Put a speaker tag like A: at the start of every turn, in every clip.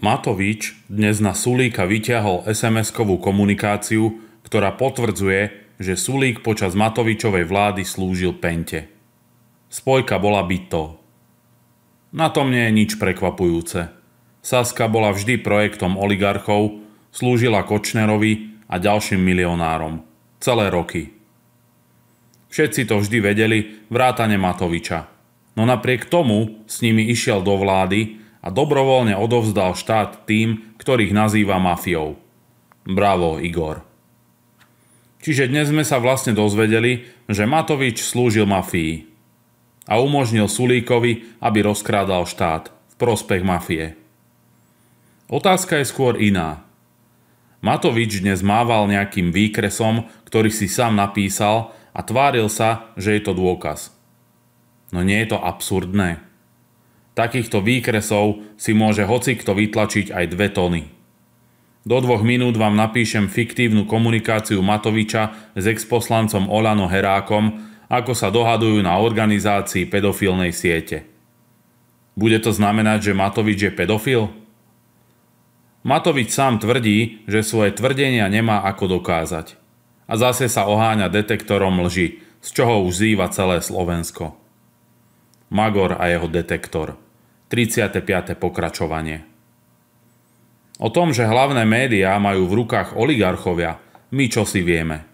A: Matovič dnes na Sulíka vyťahol SMS-kovú komunikáciu, ktorá potvrdzuje, že Sulík počas Matovičovej vlády slúžil pente. Spojka bola byto. Na tom nie je nič prekvapujúce. Saska bola vždy projektom oligarchov, slúžila Kočnerovi a ďalším milionárom. Celé roky. Všetci to vždy vedeli, vrátane Matoviča. No napriek tomu s nimi išiel do vlády, a dobrovoľne odovzdal štát tým, ktorých nazýva mafiou. Bravo, Igor. Čiže dnes sme sa vlastne dozvedeli, že Matovič slúžil mafii a umožnil Sulíkovi, aby rozkrádal štát v prospech mafie. Otázka je skôr iná. Matovič dnes mával nejakým výkresom, ktorý si sám napísal a tváril sa, že je to dôkaz. No nie je to absurdné? Takýchto výkresov si môže hocikto vytlačiť aj dve tony. Do dvoch minút vám napíšem fiktívnu komunikáciu Matoviča s exposlancom Olano Herákom, ako sa dohadujú na organizácii pedofilnej siete. Bude to znamenať, že Matovič je pedofil? Matovič sám tvrdí, že svoje tvrdenia nemá ako dokázať. A zase sa oháňa detektorom lži, z čoho už zýva celé Slovensko. Magor a jeho detektor. 35. pokračovanie. O tom, že hlavné médiá majú v rukách oligarchovia, my čo si vieme.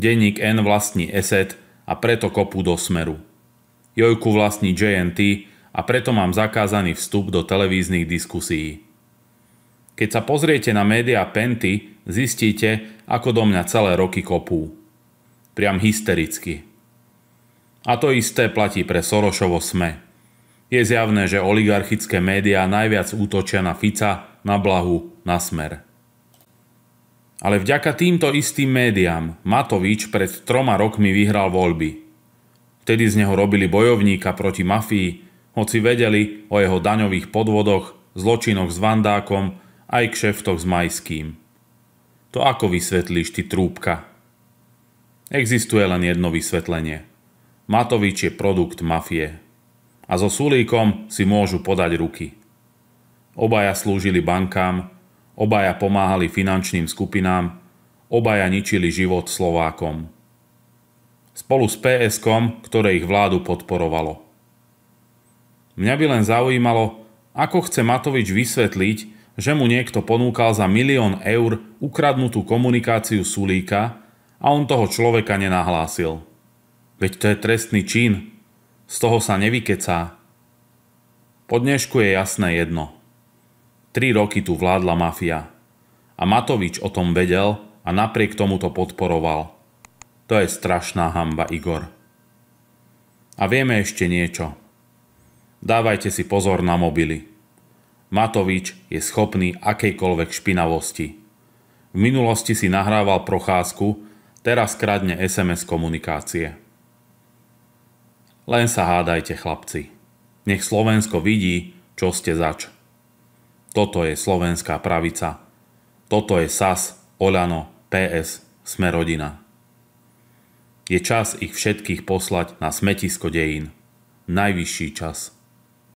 A: Denník N vlastní ESET a preto kopu do smeru. Jojku vlastní JNT a preto mám zakázaný vstup do televíznych diskusí. Keď sa pozriete na médiá Penty, zistíte, ako do mňa celé roky kopú. Priam hystericky. A to isté platí pre Sorošovo SME. Je zjavné, že oligarchické médiá najviac útočia na Fica, na Blahu, na Smer. Ale vďaka týmto istým médiám Matovič pred troma rokmi vyhral voľby. Vtedy z neho robili bojovníka proti mafii, hoci vedeli o jeho daňových podvodoch, zločinoch s Vandákom aj kšeftoch s Majským. To ako vysvetlíš ty trúbka? Existuje len jedno vysvetlenie – Matovič je produkt mafie. A so Sulíkom si môžu podať ruky. Obaja slúžili bankám, obaja pomáhali finančným skupinám, obaja ničili život Slovákom. Spolu s PSK, ktoré ich vládu podporovalo. Mňa by len zaujímalo, ako chce Matovič vysvetliť, že mu niekto ponúkal za milión eur ukradnutú komunikáciu Sulíka a on toho človeka nenahlásil. Veď to je trestný čin. Z toho sa nevykecá. Po dnešku je jasné jedno. Tri roky tu vládla mafia. A Matovič o tom vedel a napriek tomu to podporoval. To je strašná hamba, Igor. A vieme ešte niečo. Dávajte si pozor na mobily. Matovič je schopný akejkoľvek špinavosti. V minulosti si nahrával procházku, teraz kradne SMS komunikácie. Len sa hádajte, chlapci. Nech Slovensko vidí, čo ste zač. Toto je slovenská pravica. Toto je SAS, Olano, PS, Smerodina. Je čas ich všetkých poslať na smetisko dejín. Najvyšší čas.